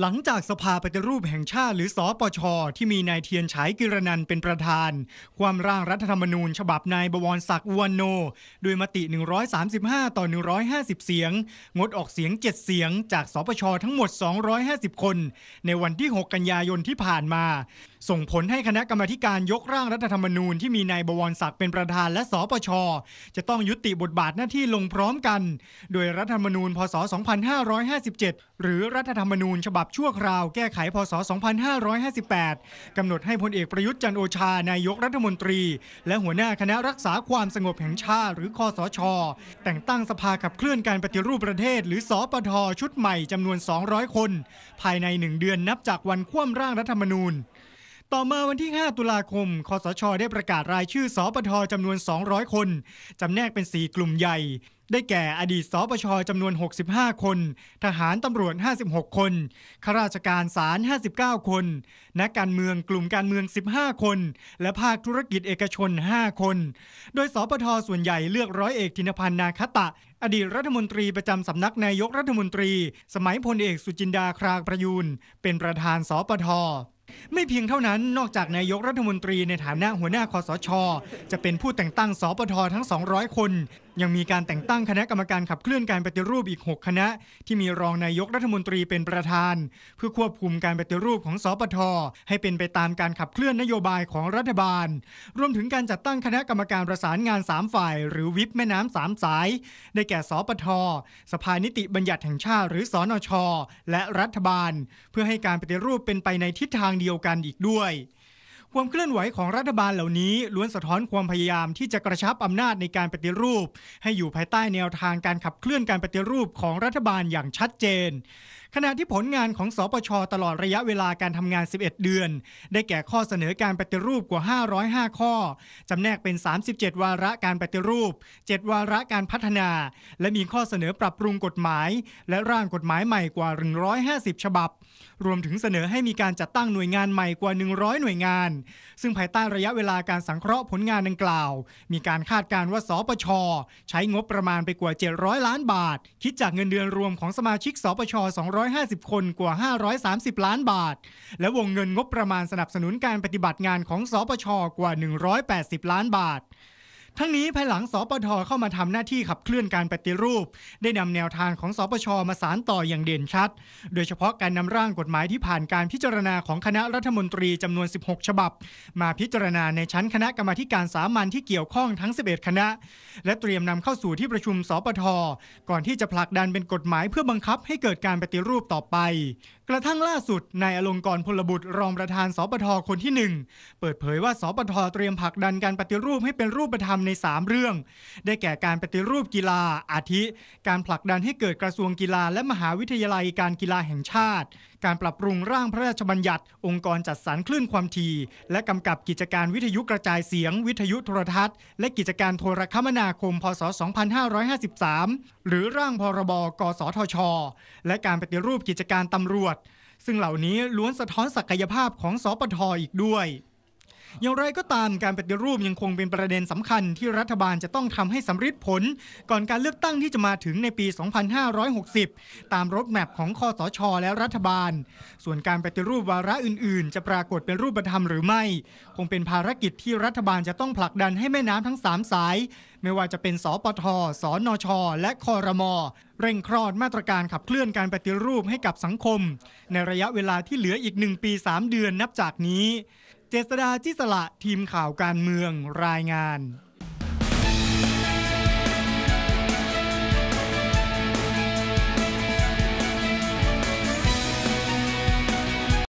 หลังจากสภาปฏิรูปแห่งชาติหรือสอปช ที่มีนายเทียนฉายกิรนันเป็นประธาน ความร่างรัฐธรรมนูญฉบับนายบวรศักดิ์อวนโนด้วยมติ 135 ต่อ 150 เสียง งดออกเสียง 7 เสียงจากสปช ทั้งหมด 250 คนในวันที่ 6 กันยายนที่ผ่านมาส่งผลให้คณะกรรมการยกร่างรัฐธรรมนูญที่มีนายบวรศักดิ์เป็นประธานและสปช จะต้องยุติบทบาทหน้าที่ลงพร้อมกัน โดยรัฐธรรมนูญ พศ 2557 หรือรัฐธรรมนูญ ฉบับชั่วคราวแก้ไขพศ 2558กำหนดให้พลเอกประยุทธ์จันโอชานายกรัฐมนตรี และหัวหน้าคณะรักษาความสงบแห่งชาติ หรือคอสชแต่งตั้งสภาขับเคลื่อนการปฏิรูปประเทศหรือ สปทชุดใหม่จำนวน 200 คน ภายใน1เดือนนับจากวันคว่ำร่างรัฐธรรมนูญต่อมาวันที่ 5 ตุลาคมคอสช ได้ประกาศรายชื่อสอปท จำนวน 200 คน จำแนกเป็น 4 กลุ่มใหญ่ ได้แก่อดีตสปช จำนวน 65 คน ทหารตำรวจ 56 คน ข้าราชการศาล 59 คน นักการเมืองกลุ่มการเมือง 15 คน และภาคธุรกิจเอกชน 5 คน โดยสปท ส่วนใหญ่เลือกร้อยเอกธินพันธ์นาคตะ อดีตรัฐมนตรีประจำสำนักนายกรัฐมนตรี สมัยพลเอกสุจินดาคราประยูนเป็นประธานสปทไม่เพียงเท่านั้นนอกจากนายกรัฐมนตรีในฐานะหัวหน้าคอสช จะเป็นผู้แต่งตั้ง สปททั้ง 200 คนยังมีการแต่งตั้งคณะกรรมการขับเคลื่อนการปฏิรูปอีก 6 คณะ ที่มีรองนายกรัฐมนตรีเป็นประธาน เพื่อควบคุมการปฏิรูปของสปท ให้เป็นไปตามการขับเคลื่อนนโยบายของรัฐบาล รวมถึงการจัดตั้งคณะกรรมการประสานงาน 3 ฝ่าย หรือวิบแม่น้ำสามสาย ได้แก่ สปท สภานิติบัญญัติแห่งชาติหรือสอนชและรัฐบาล เพื่อให้การปฏิรูปเป็นไปในทิศทางเดียวกันอีกด้วยความเคลื่อนไหวของรัฐบาลเหล่านี้ ล้วนสะท้อนความพยายามที่จะกระชับอำนาจในการปฏิรูป ให้อยู่ภายใต้แนวทางการขับเคลื่อนการปฏิรูปของรัฐบาลอย่างชัดเจนขณะที่ผลงานของสปชตลอดระยะเวลาการทำงาน 11 เดือน ได้แก่ข้อเสนอการปฏิรูปกว่า 505 ข้อจำแนกเป็น 37 วาระการปฏิรูป 7 วาระการพัฒนา และมีข้อเสนอปรับปรุงกฎหมาย และร่างกฎหมายใหม่กว่า 150 ฉบับ รวมถึงเสนอให้มีการจัดตั้งหน่วยงานใหม่กว่า 100 หน่วยงาน ซึ่งภายใต้ระยะเวลาการสังเคราะห์ผลงานดังกล่าว มีการคาดการณ์ว่าสปชใช้งบประมาณไปกว่า 700 ล้านบาท คิดจากเงินเดือนรวมของสมาชิกสปช200 750 คนกว่า 530 ล้านบาท และวงเงินงบประมาณสนับสนุนการปฏิบัติงานของสปชกว่า 180 ล้านบาททั้งนี้ภายหลัง สปท เข้ามาทำหน้าที่ขับเคลื่อนการปฏิรูป ได้นำแนวทางของสปช มาสารต่ออย่างเด่นชัด โดยเฉพาะการนำร่างกฎหมายที่ผ่านการพิจารณาของคณะรัฐมนตรีจำนวน 16 ฉบับ มาพิจารณาในชั้นคณะกรรมาการสามัญที่เกี่ยวข้องทั้ง 11 คณะ และเตรียมนำเข้าสู่ที่ประชุมสปทก่อนที่จะผลักดันเป็นกฎหมายเพื่อบังคับให้เกิดการปฏิรูปต่อไปกระทั่งล่าสุดนายอลงกรพลบุตรรองประธานสปทคนที่ 1 เปิดเผยว่าสปทเตรียมผลักดันการปฏิรูปให้เป็นรูปธรรมใน 3 เรื่อง ได้แก่การปฏิรูปกีฬาอาทิ การผลักดันให้เกิดกระทรวงกีฬาและมหาวิทยาลัยการกีฬาแห่งชาติการปรับปรุงร่างพระราชบัญญัติองค์กรจัดสรรคลื่นความถี่และกำกับกิจการวิทยุกระจายเสียง วิทยุโทรทัศน์ และกิจการโทรคมนาคมพศ 2553 หรือร่างพรบกสทช และการปฏิรูปกิจการตำรวจ ซึ่งเหล่านี้ล้วนสะท้อนศักยภาพของสปทออีกด้วยอย่างไรก็ตามการปฏิรูปยังคงเป็นประเด็นสำคัญที่รัฐบาลจะต้องทำให้สำเร็จผล ก่อนการเลือกตั้งที่จะมาถึงในปี 2560 ตามรถแมพของคอสช และรัฐบาล ส่วนการปฏิรูปวาระอื่น ๆ จะปรากฏเป็นรูปธรรมหรือไม่ คงเป็นภารกิจที่รัฐบาลจะต้องผลักดันให้แม่น้ำทั้ง 3 สาย ไม่ว่าจะเป็นสปทสนช และคอรมอเร่งคลอดมาตรการขับเคลื่อนการปฏิรูปให้กับสังคม ในระยะเวลาที่เหลืออีก1ปี 3 เดือนนับจากนี้เจษดาจิสละทีมข่าวการเมือง รายงาน